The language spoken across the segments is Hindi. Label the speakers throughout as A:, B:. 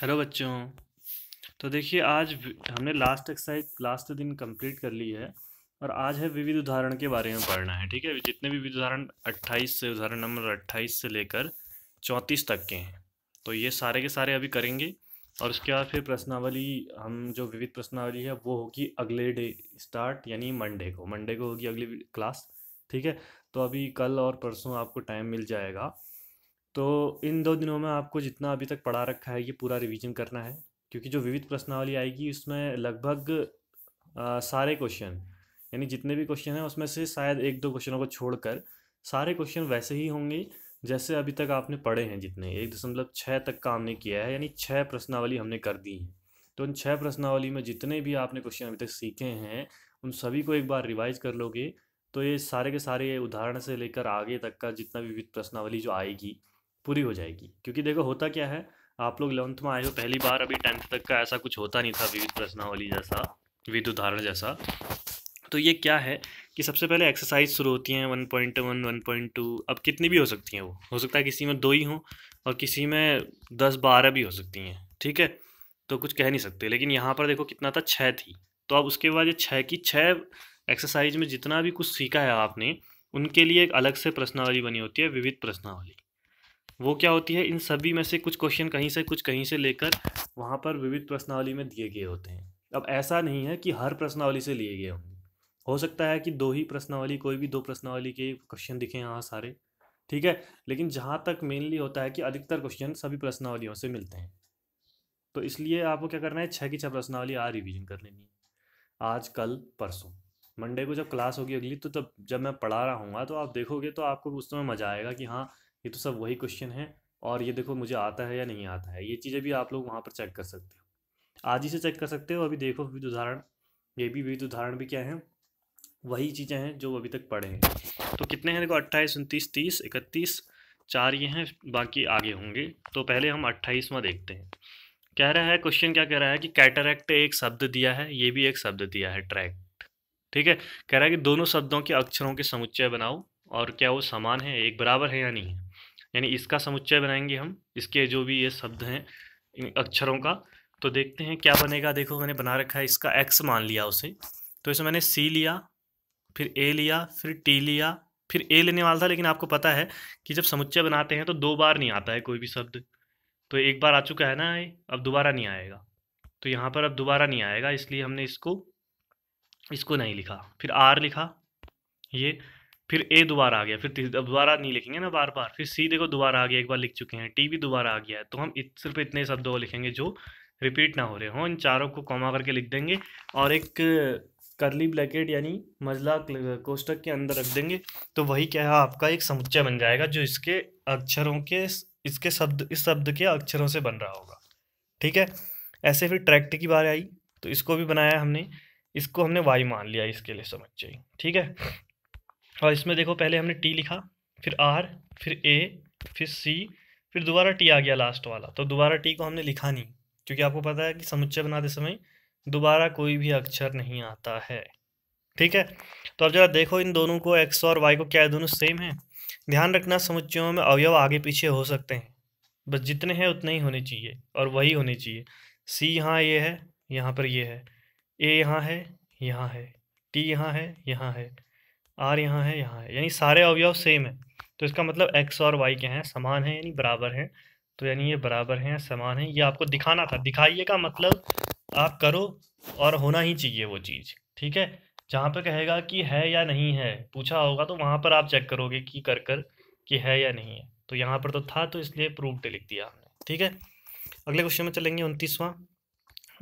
A: हेलो बच्चों तो देखिए आज हमने लास्ट एक्सरसाइज लास्ट दिन कंप्लीट कर ली है और आज है विविध उदाहरण के बारे में पढ़ना है ठीक है जितने भी विविध उदाहरण 28 से उदाहरण नंबर 28 से लेकर 34 तक के हैं तो ये सारे के सारे अभी करेंगे और उसके बाद फिर प्रश्नावली हम जो विविध प्रश्नावली है वो होगी अगले डे स्टार्ट यानी मंडे को मंडे को होगी अगली क्लास ठीक है तो अभी कल और परसों आपको टाइम मिल जाएगा तो इन दो दिनों में आपको जितना अभी तक पढ़ा रखा है ये पूरा रिवीजन करना है क्योंकि जो विविध प्रश्नावली आएगी उसमें लगभग सारे क्वेश्चन यानी जितने भी क्वेश्चन हैं उसमें से शायद एक दो क्वेश्चनों को छोड़कर सारे क्वेश्चन वैसे ही होंगे जैसे अभी तक आपने पढ़े हैं जितने एक दशमलव छः तक का हमने किया है यानी छः प्रश्नावली हमने कर दी है तो उन छः प्रश्नावली में जितने भी आपने क्वेश्चन अभी तक सीखे हैं उन सभी को एक बार रिवाइज कर लोगे तो ये सारे के सारे उदाहरण से लेकर आगे तक का जितना भी विविध प्रश्नावली जो आएगी पूरी हो जाएगी क्योंकि देखो होता क्या है आप लोग इलेवंथ में आए हो पहली बार अभी टेंथ तक का ऐसा कुछ होता नहीं था विविध प्रश्नावली जैसा विविध उदाहरण जैसा तो ये क्या है कि सबसे पहले एक्सरसाइज शुरू होती हैं one point one one point two अब कितनी भी हो सकती हैं वो हो सकता है किसी में दो ही हों और किसी में दस बारह भी हो सकती हैं ठीक है तो कुछ कह नहीं सकते लेकिन यहाँ पर देखो कितना था छः थी तो अब उसके बाद ये छः की छः एक्सरसाइज में जितना भी कुछ सीखा है आपने उनके लिए एक अलग से प्रश्नावली बनी होती है विविध प्रश्नावली वो क्या होती है इन सभी में से कुछ क्वेश्चन कहीं से कुछ कहीं से लेकर वहाँ पर विविध प्रश्नावली में दिए गए होते हैं अब ऐसा नहीं है कि हर प्रश्नावली से लिए गए होंगे हो सकता है कि दो ही प्रश्नावली कोई भी दो प्रश्नावली के क्वेश्चन दिखे यहाँ सारे ठीक है लेकिन जहाँ तक मेनली होता है कि अधिकतर क्वेश्चन सभी प्रश्नावलियों से मिलते हैं तो इसलिए आपको क्या करना है छः की छः प्रश्नावली आ रिविजन कर लेनी है आज कल परसों मंडे को जब क्लास होगी अगली तो तब जब मैं पढ़ा रहा हूँ हाँ, तो आप देखोगे तो आपको उस समय मज़ा आएगा कि हाँ ये तो सब वही क्वेश्चन है और ये देखो मुझे आता है या नहीं आता है ये चीज़ें भी आप लोग वहाँ पर चेक कर सकते हो आज ही से चेक कर सकते हो अभी देखो विविध उदाहरण ये भी विविध उदाहरण भी क्या है वही चीज़ें हैं जो अभी तक पढ़े हैं तो कितने हैं देखो अट्ठाईस उनतीस तीस इकतीस चार ये हैं बाकी आगे होंगे तो पहले हम अट्ठाईसवां देखते हैं कह रहा है क्वेश्चन क्या कह रहा है कि कैटरेक्ट एक शब्द दिया है ये भी एक शब्द दिया है ट्रैक्ट ठीक है कह रहा है कि दोनों शब्दों के अक्षरों के समुच्चय बनाओ और क्या वो समान है एक बराबर है या नहीं है यानी इसका समुच्चय बनाएंगे हम इसके जो भी ये शब्द हैं इन अक्षरों का तो देखते हैं क्या बनेगा देखो मैंने बना रखा है इसका एक्स मान लिया उसे तो इसमें मैंने सी लिया फिर ए लिया फिर टी लिया फिर ए लेने वाला था लेकिन आपको पता है कि जब समुच्चय बनाते हैं तो दो बार नहीं आता है कोई भी शब्द तो एक बार आ चुका है ना ये अब दोबारा नहीं आएगा तो यहाँ पर अब दोबारा नहीं आएगा इसलिए हमने इसको इसको नहीं लिखा फिर आर लिखा ये फिर ए दोबारा आ गया फिर अब दोबारा नहीं लिखेंगे ना बार बार फिर सी देखो दोबारा आ गया एक बार लिख चुके हैं टी भी दोबारा आ गया है तो हम इत, सिर्फ इतने शब्दों को लिखेंगे जो रिपीट ना हो रहे हों इन चारों को कॉमा करके लिख देंगे और एक करली ब्लैकेट यानी मजला कोष्टक के अंदर रख देंगे तो वही क्या है आपका एक समुच्चय बन जाएगा जो इसके अक्षरों के इसके शब्द इस शब्द के अक्षरों से बन रहा होगा ठीक है ऐसे फिर ट्रैक्ट की बार आई तो इसको भी बनाया हमने इसको हमने वाई मान लिया इसके लिए समुच्चय ठीक है और इसमें देखो पहले हमने टी लिखा फिर आर फिर ए फिर सी फिर दोबारा टी आ गया लास्ट वाला तो दोबारा टी को हमने लिखा नहीं क्योंकि आपको पता है कि समुच्चय बनाते समय दोबारा कोई भी अक्षर नहीं आता है ठीक है तो अब जरा देखो इन दोनों को एक्स और वाई को क्या है दोनों सेम है ध्यान रखना समुच्चयों में अवयव आगे पीछे हो सकते हैं बस जितने हैं उतने ही होने चाहिए और वही होने चाहिए सी यहाँ ये है यहाँ पर ये है ए यहाँ है यहाँ है टी यहाँ है यहाँ है आर यहाँ है यहाँ है यानी सारे अवयव सेम है तो इसका मतलब एक्स और वाई के हैं समान है यानी बराबर है तो यानी ये बराबर हैं समान है ये आपको दिखाना था दिखाइए का मतलब आप करो और होना ही चाहिए वो चीज़ ठीक है जहाँ पर कहेगा कि है या नहीं है पूछा होगा तो वहाँ पर आप चेक करोगे कि कर कर कि है या नहीं है तो यहाँ पर तो था तो इसलिए प्रूफ लिख दिया हमने ठीक है अगले क्वेश्चन में चलेंगे उनतीसवां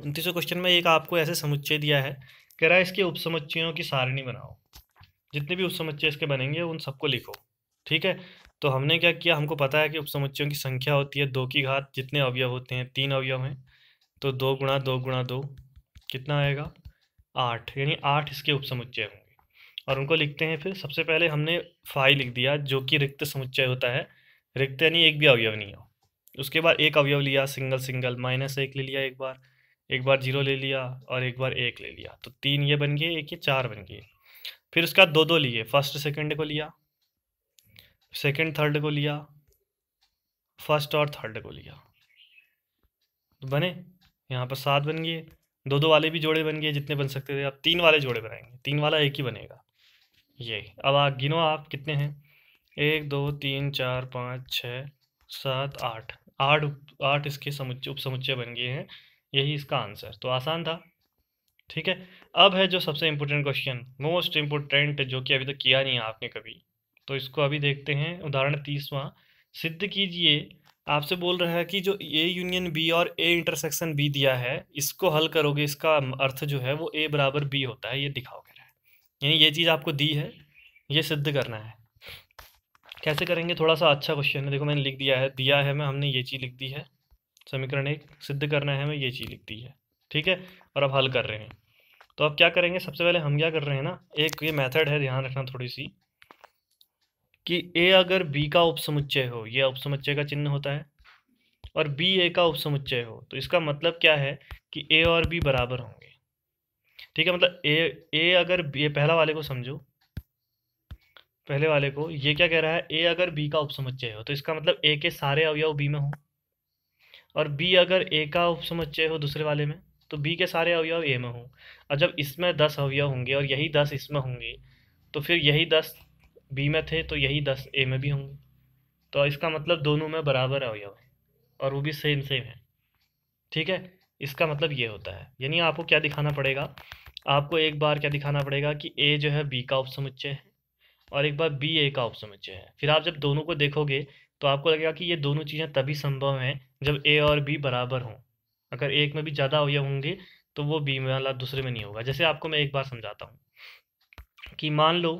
A: उनतीसवें क्वेश्चन में एक आपको ऐसे समुच्चय दिया है कह रहा है इसके उपसमुच्चयों की सारणी बनाओ जितने भी उपसमुच्चय इसके बनेंगे उन सबको लिखो ठीक है तो हमने क्या किया हमको पता है कि उपसमुच्चयों की संख्या होती है दो की घात जितने अवयव होते हैं तीन अवयव हैं तो दो गुणा दो गुणा दो कितना आएगा आठ यानी आठ इसके उपसमुच्चय होंगे और उनको लिखते हैं फिर सबसे पहले हमने फाई लिख दिया जो कि रिक्त समुच्चय होता है रिक्त यानी एक भी अवयव नहीं हो उसके बाद एक अवयव लिया सिंगल सिंगल माइनस एक ले लिया एक बार एक बार जीरो ले लिया और एक बार एक ले लिया तो तीन ये बन गए एक ये चार बन गए फिर उसके बाद दो दो लिए फर्स्ट सेकंड को लिया सेकंड थर्ड को लिया फर्स्ट और थर्ड को लिया तो बने यहाँ पर सात बन गए दो दो वाले भी जोड़े बन गए जितने बन सकते थे आप तीन वाले जोड़े बनाएंगे तीन वाला एक ही बनेगा ये अब आप गिनो आप कितने हैं एक दो तीन चार पाँच छः सात आठ आठ आठ इसके समुच्चय समुचे बन गए हैं यही इसका आंसर तो आसान था ठीक है अब है जो सबसे इम्पोर्टेंट क्वेश्चन मोस्ट इम्पोर्टेंट जो कि अभी तक तो किया नहीं है आपने कभी तो इसको अभी देखते हैं उदाहरण तीसवा सिद्ध कीजिए आपसे बोल रहा है कि जो ए यूनियन बी और ए इंटरसेक्शन बी दिया है इसको हल करोगे इसका अर्थ जो है वो ए बराबर बी होता है ये दिखाओ कह रहा है यानी ये चीज़ आपको दी है ये सिद्ध करना है कैसे करेंगे थोड़ा सा अच्छा क्वेश्चन है देखो मैंने लिख दिया है दिया है मैं हमने ये चीज़ लिख दी है समीकरण एक सिद्ध करना है हमें ये चीज़ लिख दी है ठीक है और अब हल कर रहे हैं तो अब क्या करेंगे सबसे पहले हम क्या कर रहे हैं ना एक ये मेथड है ध्यान रखना थोड़ी सी कि ए अगर बी का उपसमुच्चय हो ये उपसमुच्चय का चिन्ह होता है और बी ए का उपसमुच्चय हो तो इसका मतलब क्या है कि ए और बी बराबर होंगे ठीक है मतलब ए ए अगर ये पहला वाले को समझो पहले वाले को ये क्या कह रहा है ए अगर बी का उपसमुच्चय हो तो इसका मतलब ए के सारे अवयव बी में हो और बी अगर ए का उपसमुच्चय हो दूसरे वाले में तो बी के सारे अवयव ए में हों और जब इसमें दस अवयव होंगे और यही दस इसमें होंगे तो फिर यही दस बी में थे तो यही दस ए में भी होंगे तो इसका मतलब दोनों में बराबर अवयव है और वो भी सेम सेम है ठीक है इसका मतलब ये होता है यानी आपको क्या दिखाना पड़ेगा आपको एक बार क्या दिखाना पड़ेगा कि ए जो है बी का उपसमुच्चय है और एक बार बी ए का उपसमुच्चय है फिर आप जब दोनों को देखोगे तो आपको लगेगा कि ये दोनों चीज़ें तभी संभव हैं जब ए और बी बराबर हों अगर एक में भी ज़्यादा हुए होंगे तो वो बी वाला दूसरे में नहीं होगा जैसे आपको मैं एक बार समझाता हूँ कि मान लो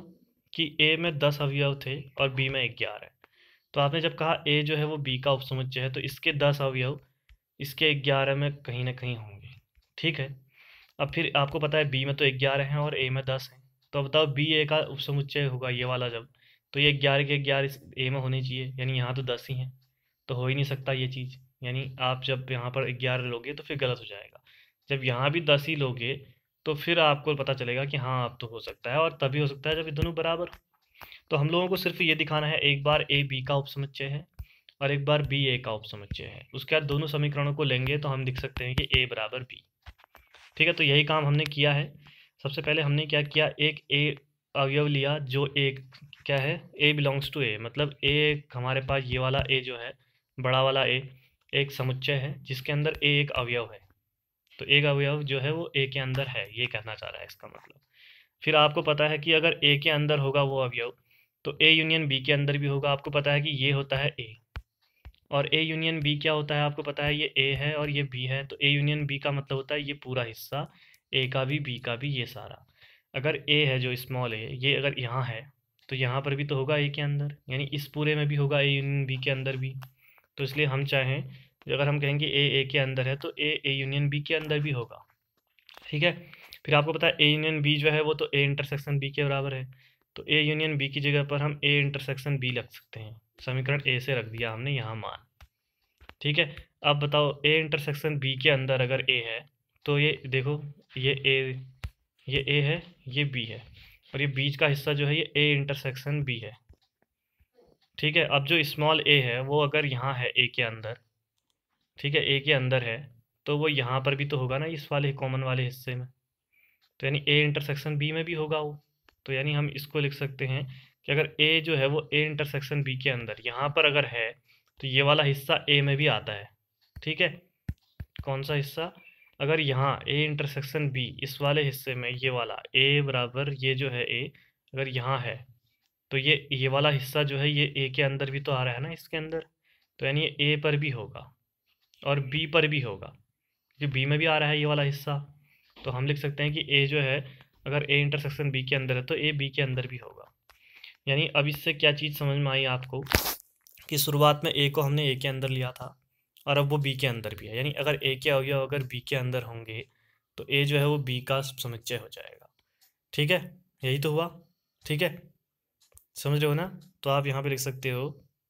A: कि ए में दस अवयव थे और बी में ग्यारह तो आपने जब कहा ए जो है वो बी का उपसमुच्चय है तो इसके दस अवयव इसके ग्यारह में कहीं ना कहीं होंगे ठीक है अब फिर आपको पता है बी में तो ग्यारह हैं और ए में दस हैं तो बताओ बी ए का उपसमुच्चय होगा ये वाला जब तो ये ग्यारह के ग्यारह ए में होने चाहिए यानी यहाँ तो दस ही हैं तो हो ही नहीं सकता ये चीज़ यानी आप जब यहाँ पर ग्यारह लोगे तो फिर गलत हो जाएगा जब यहाँ भी दस ही लोगे तो फिर आपको पता चलेगा कि हाँ अब तो हो सकता है और तभी हो सकता है जब ये दोनों बराबर हो तो हम लोगों को सिर्फ ये दिखाना है एक बार ए बी का उपसमुच्चय है और एक बार बी ए का उपसमुच्चय है उसके बाद दोनों समीकरणों को लेंगे तो हम दिख सकते हैं कि ए बराबर बी ठीक है तो यही काम हमने किया है सबसे पहले हमने क्या किया एक ए अवयव लिया जो एक क्या है ए बिलोंग्स टू ए मतलब ए हमारे पास ये वाला ए जो है बड़ा वाला ए एक समुच्चय है जिसके अंदर ए एक अवयव है तो एक अवयव जो है वो ए के अंदर है ये कहना चाह रहा है इसका मतलब फिर आपको पता है कि अगर ए के अंदर होगा वो अवयव तो ए यूनियन बी के अंदर भी होगा आपको पता है कि ये होता है ए और ए यूनियन बी क्या होता है आपको पता है ये ए है और ये बी है तो ए यूनियन बी का मतलब होता है ये पूरा हिस्सा ए का भी बी का भी ये सारा अगर ए है जो स्मॉल ए ये अगर यहाँ है तो यहाँ पर भी तो होगा ए के अंदर यानी इस पूरे में भी होगा ए यूनियन बी के अंदर भी तो इसलिए हम चाहें अगर हम कहेंगे ए ए के अंदर है तो ए ए यूनियन बी के अंदर भी होगा ठीक है फिर आपको पता है ए यूनियन बी जो है वो तो ए इंटरसेक्शन बी के बराबर है तो ए यूनियन बी की जगह पर हम ए इंटरसेक्शन बी रख सकते हैं समीकरण ए से रख दिया हमने यहाँ मान ठीक है अब बताओ ए इंटरसेक्शन बी के अंदर अगर ए है तो ये देखो ये ए ये ए है ये बी है और ये बीच का हिस्सा जो है ये ए इंटरसेक्शन बी है ठीक है अब जो स्मॉल ए है वो अगर यहाँ है ए के अंदर ठीक है ए के अंदर है तो वो यहाँ पर भी तो होगा ना इस वाले कॉमन वाले हिस्से में तो यानी ए इंटरसेक्शन बी में भी होगा वो तो यानी हम इसको लिख सकते हैं कि अगर ए जो है वो ए इंटरसेक्शन बी के अंदर यहाँ पर अगर है तो ये वाला हिस्सा ए में भी आता है ठीक है कौन सा हिस्सा अगर यहाँ ए इंटरसेक्शन बी इस वाले हिस्से में ये वाला ए बराबर ये जो है ए अगर यहाँ है तो ये ये वाला हिस्सा जो है ये ए के अंदर भी तो आ रहा है ना इसके अंदर तो यानी ए पर भी होगा और बी पर भी होगा जो बी में भी आ रहा है ये वाला हिस्सा तो हम लिख सकते हैं कि ए जो है अगर ए इंटरसेक्शन बी के अंदर है तो ए बी के अंदर भी होगा यानी अब इससे क्या चीज़ समझ में आई आपको कि शुरुआत में ए को हमने ए के अंदर लिया था और अब वो बी के अंदर भी है यानी अगर ए के हो गया अगर बी के अंदर होंगे तो ए जो है वो बी का समुच्चय हो जाएगा ठीक है यही तो हुआ ठीक है समझ रहे हो ना तो आप यहाँ पे लिख सकते हो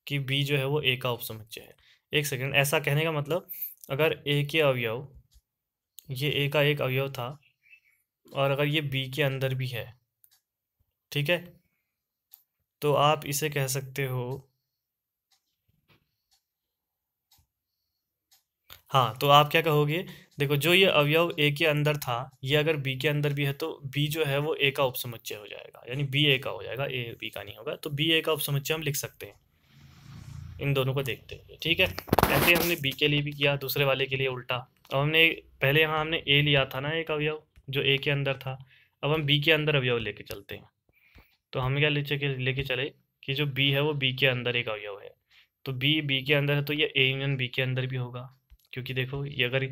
A: कि बी जो है वो ए का उपसमुच्चय है एक सेकेंड ऐसा कहने का मतलब अगर ए के अवयव ये ए का एक अवयव था और अगर ये बी के अंदर भी है ठीक है तो आप इसे कह सकते हो हाँ तो आप क्या कहोगे देखो जो ये अवयव ए के अंदर था ये अगर बी के अंदर भी है तो बी जो है वो ए का उपसमुच्चय हो जाएगा यानी बी ए का हो जाएगा ए बी का नहीं होगा तो बी ए का उपसमुच्चय हम लिख सकते हैं इन दोनों को देखते हुए ठीक है ऐसे हमने बी के लिए भी किया दूसरे वाले के लिए उल्टा अब हमने पहले यहाँ हमने ए लिया था ना एक अवयव जो ए के अंदर था अब हम बी के अंदर अवयव लेके चलते हैं तो हम क्या लेके लेके चले कि जो बी है वो बी के अंदर एक अवयव है तो बी बी के अंदर है तो ये ए यूनियन बी के अंदर भी होगा क्योंकि देखो ये अगर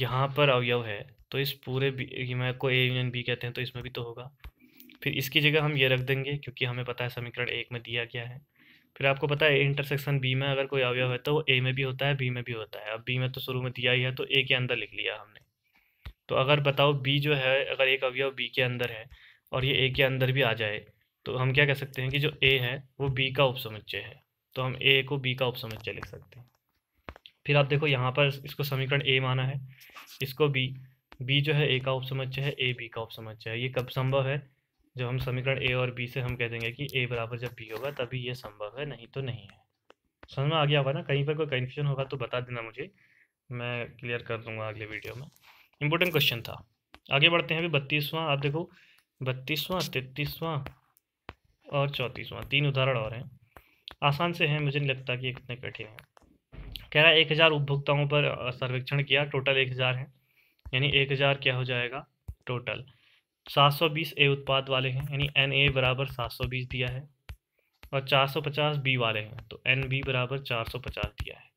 A: यहाँ पर अवयव है तो इस पूरे में को ए यूनियन बी कहते हैं तो इसमें भी तो होगा फिर इसकी जगह हम ये रख देंगे क्योंकि हमें पता है समीकरण एक में दिया गया है फिर आपको पता है इंटरसेक्शन बी में अगर कोई अवयव है तो वो ए में भी होता है बी में भी होता है अब बी में तो शुरू में दिया ही है तो ए के अंदर लिख लिया हमने तो अगर बताओ बी जो है अगर एक अवयव बी के अंदर है और ये ए के अंदर भी आ जाए तो हम क्या कह सकते हैं कि जो ए है वो बी का उपसमुच्चय है तो हम ए को बी का उपसमुच्चय लिख सकते हैं फिर आप देखो यहाँ पर इसको समीकरण ए माना है इसको बी बी जो है ए का उपसमुच्चय है ए बी का उपसमुच्चय है ये कब संभव है जब हम समीकरण ए और बी से हम कह देंगे कि ए बराबर जब बी होगा तभी ये संभव है नहीं तो नहीं है समझ में आ गया होगा ना कहीं पर कोई कन्फ्यूजन होगा तो बता देना मुझे मैं क्लियर कर दूंगा अगले वीडियो में इंपॉर्टेंट क्वेश्चन था आगे बढ़ते हैं अभी बत्तीसवां आप देखो बत्तीसवां तैतीसवां और चौंतीसवां तीन उदाहरण और हैं आसान से हैं मुझे नहीं लगता कि इतने कठिन हैं कह रहा है एक हज़ार उपभोक्ताओं पर सर्वेक्षण किया टोटल एक हज़ार है यानी एक हज़ार क्या हो जाएगा टोटल सात सौ बीस ए उत्पाद वाले हैं यानी एन ए बराबर सात सौ बीस दिया है और चार सौ पचास बी वाले हैं तो एन बी बराबर चार सौ पचास दिया है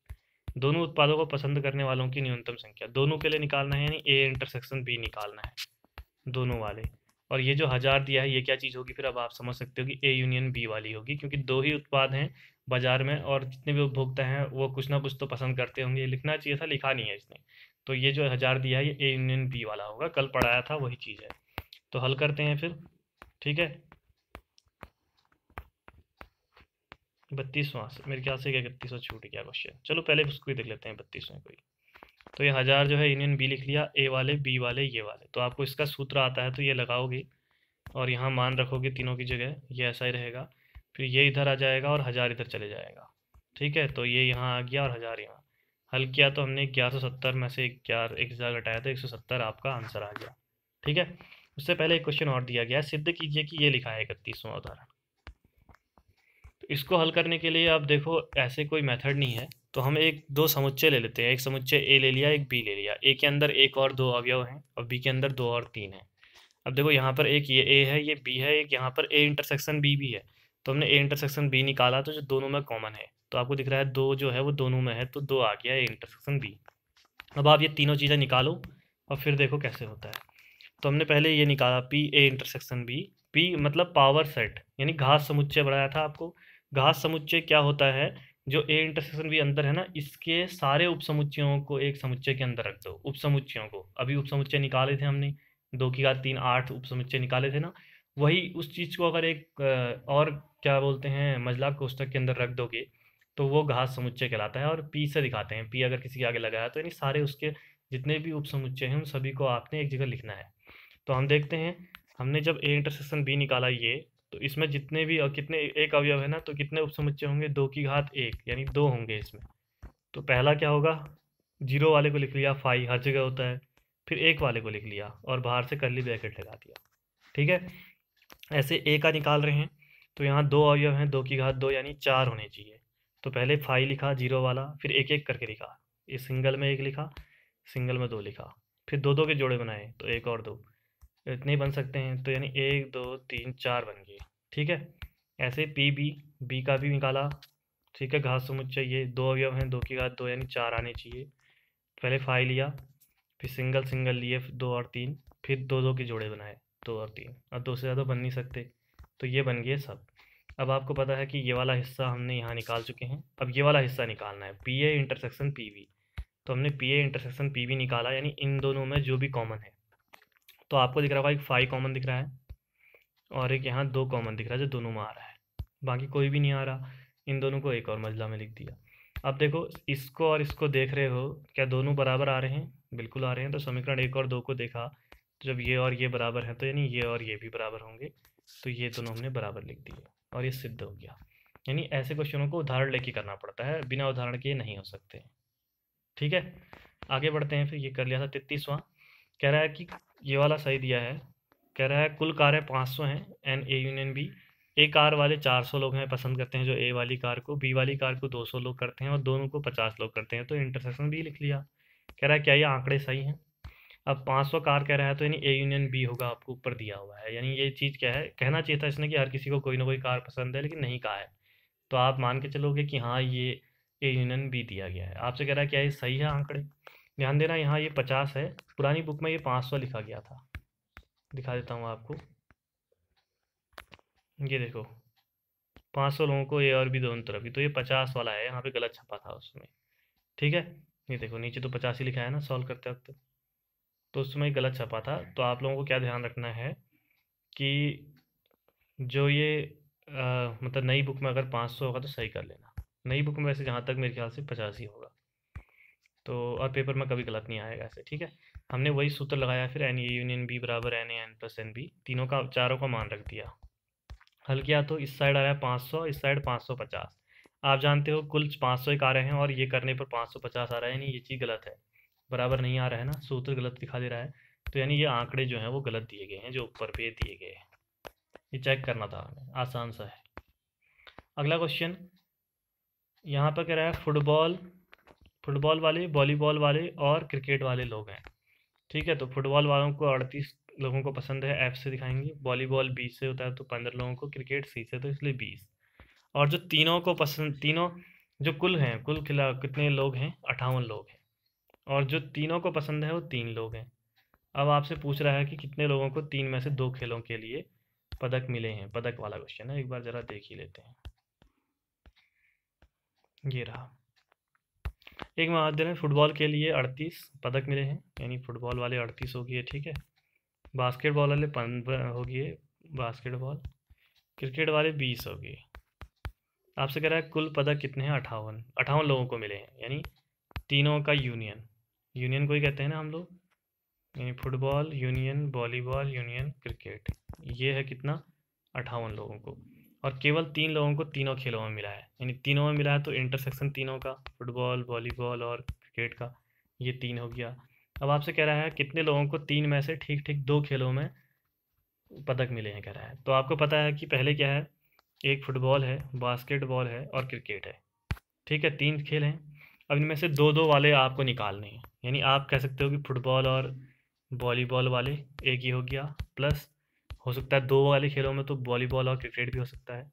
A: दोनों उत्पादों को पसंद करने वालों की न्यूनतम संख्या दोनों के लिए निकालना है यानी ए इंटरसेक्शन बी निकालना है दोनों वाले और ये जो हज़ार दिया है ये क्या चीज़ होगी फिर अब आप समझ सकते हो कि ए यूनियन बी वाली होगी क्योंकि दो ही उत्पाद हैं बाज़ार में और जितने भी उपभोक्ता हैं वो कुछ ना कुछ तो पसंद करते होंगे ये लिखना चाहिए था लिखा नहीं है इसने तो ये जो हज़ार दिया है ये ए यूनियन बी वाला होगा कल पढ़ाया था वही चीज़ है तो हल करते हैं फिर ठीक है बत्तीसवां मेरे ख्याल से क्या इकतीसवां छूट गया क्वेश्चन चलो पहले उसको ही देख लेते हैं बत्तीसवें कोई तो ये हज़ार जो है यूनियन बी लिख लिया ए वाले बी वाले ये वाले तो आपको इसका सूत्र आता है तो ये लगाओगे और यहाँ मान रखोगे तीनों की जगह ये ऐसा ही रहेगा फिर ये इधर आ जाएगा और हज़ार इधर चले जाएगा ठीक है तो ये यहाँ आ गया और हज़ार यहाँ हल किया तो हमने ग्यारह सौ सत्तर में से ग्यारह एक हज़ार घटाया तो एक सौ सत्तर आपका आंसर आ गया ठीक है उससे पहले एक क्वेश्चन और दिया गया सिद्ध कीजिए कि ये लिखा है इकतीसवां उदाहरण तो इसको हल करने के लिए आप देखो ऐसे कोई मेथड नहीं है तो हम एक दो समुच्चय ले लेते हैं एक समुच्चय ए ले लिया एक बी ले लिया ए के अंदर एक और दो अवयव हैं और बी के अंदर दो और तीन हैं अब देखो यहाँ पर एक ये ए है ये बी है एक यहाँ पर ए इंटरसेक्शन बी भी है तो हमने ए इंटरसेक्शन बी निकाला तो जो दोनों में कॉमन है तो आपको दिख रहा है दो जो है वो दोनों में है तो दो आ गया ए इंटरसेक्शन बी अब आप ये तीनों चीज़ें निकालो और फिर देखो कैसे होता है तो हमने पहले ये निकाला P A intersection B P मतलब पावर सेट यानी घास समुच्चय बढ़ाया था आपको घास समुच्चय क्या होता है जो ए इंटरसेक्शन बी अंदर है ना इसके सारे उपसमुच्चयों को एक समुच्चय के अंदर रख दो उपसमुच्चयों को अभी उपसमुच्चय निकाले थे हमने दो की घात तीन आठ उपसमुच्चय निकाले थे ना हम्म। वही उस चीज़ को अगर एक और क्या बोलते हैं मजला कोष्टक के अंदर रख दोगे तो वो घास समुच्चय कहलाता है और पी से दिखाते हैं पी अगर किसी के आगे लगाया तो यानी सारे उसके जितने भी उपसमुच्चय हैं उन सभी को आपने एक जगह लिखना है तो हम देखते हैं हमने जब ए इंटरसेक्शन बी निकाला ये तो इसमें जितने भी और कितने एक अवयव है ना तो कितने उपसमुच्चय होंगे दो की घात एक यानी दो होंगे इसमें तो पहला क्या होगा जीरो वाले को लिख लिया फाइव हर जगह होता है फिर एक वाले को लिख लिया और बाहर से करली ब्रैकेट लगा दिया ठीक है ऐसे ए का निकाल रहे हैं तो यहाँ दो अवयव हैं दो की घात दो यानी चार होने चाहिए तो पहले फाइव लिखा जीरो वाला फिर एक एक करके लिखा ये सिंगल में एक लिखा सिंगल में दो लिखा फिर दो दो के जोड़े बनाए तो एक और दो इतने बन सकते हैं तो यानी एक दो तीन चार बन गए ठीक है ऐसे पी बी बी का भी निकाला ठीक है घास समुझ चाहिए दो अवयव हैं दो की घात दो यानी चार आने चाहिए पहले फाइव लिया फिर सिंगल सिंगल लिए दो और तीन फिर दो दो के जोड़े बनाए दो और तीन अब दो से ज़्यादा बन नहीं सकते तो ये बन गए सब अब आपको पता है कि ये वाला हिस्सा हमने यहाँ निकाल चुके हैं अब ये वाला हिस्सा निकालना है P A intersection P V तो हमने P A intersection P V निकाला यानी इन दोनों में जो भी कॉमन है तो आपको दिख रहा होगा एक फाइव कॉमन दिख रहा है और एक यहाँ दो कॉमन दिख रहा है जो दोनों में आ रहा है बाकी कोई भी नहीं आ रहा इन दोनों को एक और मजला में लिख दिया अब देखो इसको और इसको देख रहे हो क्या दोनों बराबर आ रहे हैं बिल्कुल आ रहे हैं तो समीकरण एक और दो को देखा जब ये और ये बराबर है तो यानी ये और ये भी बराबर होंगे तो ये दोनों हमने बराबर लिख दिए और ये सिद्ध हो गया यानी ऐसे क्वेश्चनों को उदाहरण लेके करना पड़ता है बिना उदाहरण के नहीं हो सकते ठीक है आगे बढ़ते हैं फिर ये कर लिया था तेतीसवां कह रहा है कि ये वाला सही दिया है कह रहा है कुल कारें पाँच सौ हैं N A union B A car वाले चार सौ लोग हैं पसंद करते हैं जो ए वाली कार को बी वाली कार को दो सौ लोग करते हैं और दोनों को पचास लोग करते हैं तो इंटरसेक्शन भी लिख लिया कह रहा है क्या ये आंकड़े सही हैं अब 500 कार कह रहा है तो यानी ए यूनियन बी होगा आपको ऊपर दिया हुआ है यानी ये चीज़ क्या है कहना चाहिए था इसने कि हर किसी को कोई ना कोई कार पसंद है लेकिन नहीं कहा है तो आप मान के चलोगे कि हाँ ये ए यूनियन बी दिया गया है आपसे कह रहा है क्या ये सही है आंकड़े ध्यान देना यहाँ ये पचास है पुरानी बुक में ये पाँच लिखा गया था दिखा देता हूँ आपको ये देखो पाँच लोगों को ए और बी दोनों तरफ ही तो ये पचास वाला है यहाँ पर गलत छपा था उसमें ठीक है ये देखो नीचे तो पचास ही लिखा है ना सॉल्व करते वक्त तो उस समय गलत छपा था तो आप लोगों को क्या ध्यान रखना है कि जो ये आ, मतलब नई बुक में अगर पाँच सौ होगा तो सही कर लेना नई बुक में वैसे जहाँ तक मेरे ख्याल से पचास ही होगा तो और पेपर में कभी गलत नहीं आएगा ऐसे ठीक है हमने वही सूत्र लगाया फिर एन ए यूनियन बी बराबर N A N plus N B तीनों का चारों का मान रख दिया हल किया तो इस साइड आ रहा है पाँच सौ इस साइड पाँच सौ पचास आप जानते हो कुल पाँच सौ एक आ रहे हैं और ये करने पर पाँच सौ पचास आ रहा है नहीं ये चीज़ गलत है बराबर नहीं आ रहा है ना सूत्र गलत दिखा दे रहा है तो यानी ये आंकड़े जो हैं वो गलत दिए गए हैं जो ऊपर पे दिए गए हैं ये चेक करना था हमें आसान सा है अगला क्वेश्चन यहाँ पर कह रहा है फुटबॉल फुटबॉल वाले वॉलीबॉल वाले और क्रिकेट वाले लोग हैं ठीक है तो फुटबॉल वालों को अड़तीस लोगों को पसंद है एफ से दिखाएंगे वॉलीबॉल बीस से होता है तो पंद्रह लोगों को क्रिकेट सी से तो इसलिए बीस और जो तीनों को पसंद तीनों जो कुल हैं कुल खिला कितने लोग हैं अठावन लोग हैं और जो तीनों को पसंद है वो तीन लोग हैं अब आपसे पूछ रहा है कि कितने लोगों को तीन में से दो खेलों के लिए पदक मिले हैं पदक वाला क्वेश्चन है एक बार ज़रा देख ही लेते हैं ये रहा एक महाद्य में फुटबॉल के लिए अड़तीस पदक मिले हैं यानी फुटबॉल वाले अड़तीस हो गए ठीक है बास्केटबॉल वाले पंद्रह हो गए बास्केटबॉल क्रिकेट वाले बीस हो गए आपसे कह रहा है कुल पदक कितने हैं अठावन अठावन लोगों को मिले हैं यानी तीनों का यूनियन यूनियन को ही कहते हैं ना हम लोग यानी football union volleyball union cricket ये है कितना अट्ठावन लोगों को और केवल तीन लोगों को तीनों खेलों में मिला है यानी तीनों में मिला है तो इंटरसेक्शन तीनों का फुटबॉल वॉलीबॉल और क्रिकेट का ये तीन हो गया अब आपसे कह रहा है कितने लोगों को तीन में से ठीक ठीक दो खेलों में पदक मिले हैं कह रहा है तो आपको पता है कि पहले क्या है एक फुटबॉल है बास्केटबॉल है और क्रिकेट है ठीक है तीन खेल हैं अब इनमें से दो दो वाले आपको निकालने हैं यानी आप कह सकते हो कि फुटबॉल और वॉलीबॉल वाले एक ही हो गया प्लस हो सकता है दो वाले खेलों में तो वॉलीबॉल और क्रिकेट भी हो सकता है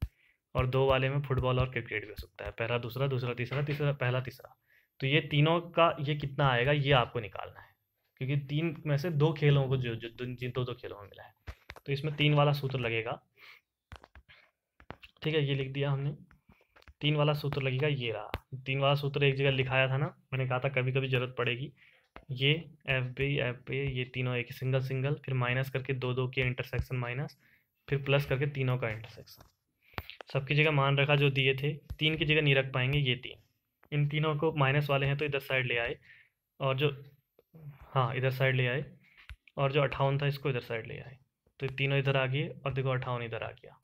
A: और दो वाले में फुटबॉल और क्रिकेट भी हो सकता है पहला दूसरा दूसरा तीसरा तीसरा पहला तीसरा तो ये तीनों का ये कितना आएगा ये आपको निकालना है क्योंकि तीन में से दो खेलों को जो जो जिन दो दो खेलों में मिला है तो इसमें तीन वाला सूत्र लगेगा ठीक है ये लिख दिया हमने तीन वाला सूत्र लगेगा ये रहा तीन बार सूत्र एक जगह लिखाया था ना मैंने कहा था कभी कभी ज़रूरत पड़ेगी ये एफ बी एफ बी ये तीनों एक सिंगल सिंगल फिर माइनस करके दो दो के इंटरसेक्शन माइनस फिर प्लस करके तीनों का इंटरसेक्शन सबकी जगह मान रखा जो दिए थे तीन की जगह नहीं रख पाएंगे ये तीन इन तीनों को माइनस वाले हैं तो इधर साइड ले आए और जो हाँ इधर साइड ले आए और जो अट्ठावन था इसको इधर साइड ले आए तो तीनों इधर आ गए और देखो अट्ठावन इधर आ गया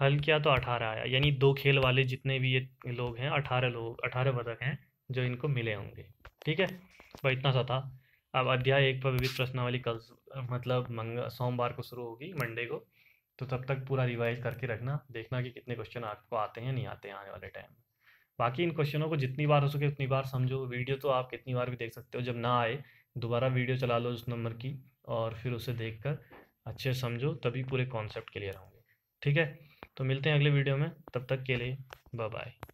A: हल किया तो अठारह आया यानी दो खेल वाले जितने भी ये लोग हैं अठारह लोग अठारह पदक हैं जो इनको मिले होंगे ठीक है वह इतना सा था अब अध्याय एक पर विविध प्रश्नावली कल मतलब मंग सोमवार को शुरू होगी मंडे को तो तब तक पूरा रिवाइज करके रखना देखना कि कितने क्वेश्चन आपको आते हैं नहीं आते हैं आने वाले टाइम में बाकी इन क्वेश्चनों को जितनी बार हो सके उतनी बार समझो वीडियो तो आप कितनी बार भी देख सकते हो जब ना आए दोबारा वीडियो चला लो उस नंबर की और फिर उसे देख कर अच्छे समझो तभी पूरे कॉन्सेप्ट क्लियर होंगे ठीक है तो मिलते हैं अगले वीडियो में तब तक के लिए बाय